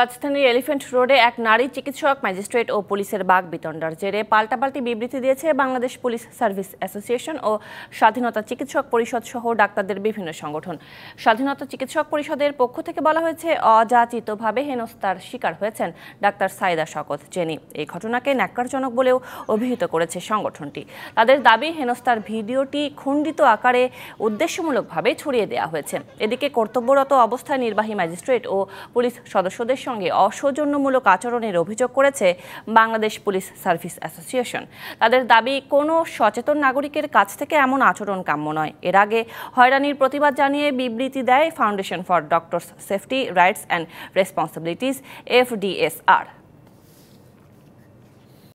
রাজধানীর এলিফ্যান্ট রোডে এক নারী চিকিৎসক ম্যাজিস্ট্রেট ও পুলিশের বাঘ বিতণ্ডার জেরে পাল্টাপাল্টি বিবৃতি দিয়েছে বাংলাদেশ পুলিশ সার্ভিস অ্যাসোসিয়েশন ও স্বাধীনতা চিকিৎসক পরিষদ সহ ডাক্তারদের বিভিন্ন সংগঠন স্বাধীনতা চিকিৎসক পরিষদের পক্ষ থেকে বলা হয়েছে অযাচিতভাবে হেনস্তার শিকার হয়েছেন ডাক্তার সাইদা শকত জেনি এই ঘটনাকে ন্যাক্কারজনক বলেও অভিহিত করেছে সংগঠনটি তাদের দাবি হেনস্তার ভিডিওটি খণ্ডিত আকারে উদ্দেশ্যমূলকভাবে ছড়িয়ে দেওয়া হয়েছে এদিকে কর্তব্যরত অবস্থায় নির্বাহী ম্যাজিস্ট্রেট ও পুলিশ সদস্যদের কর্মকর্তাদের সঙ্গে অসৌজন্যমূলক আচরণের অভিযোগ করেছে বাংলাদেশ পুলিশ সার্ভিস অ্যাসোসিয়েশন তাদের দাবি কোনো সচেতন নাগরিকের কাছ থেকে এমন আচরণ কাম্য নয় এর আগে হয়রানির প্রতিবাদ জানিয়ে বিবৃতি দেয় foundation for doctors safety rights and responsibilities এফডিএসআর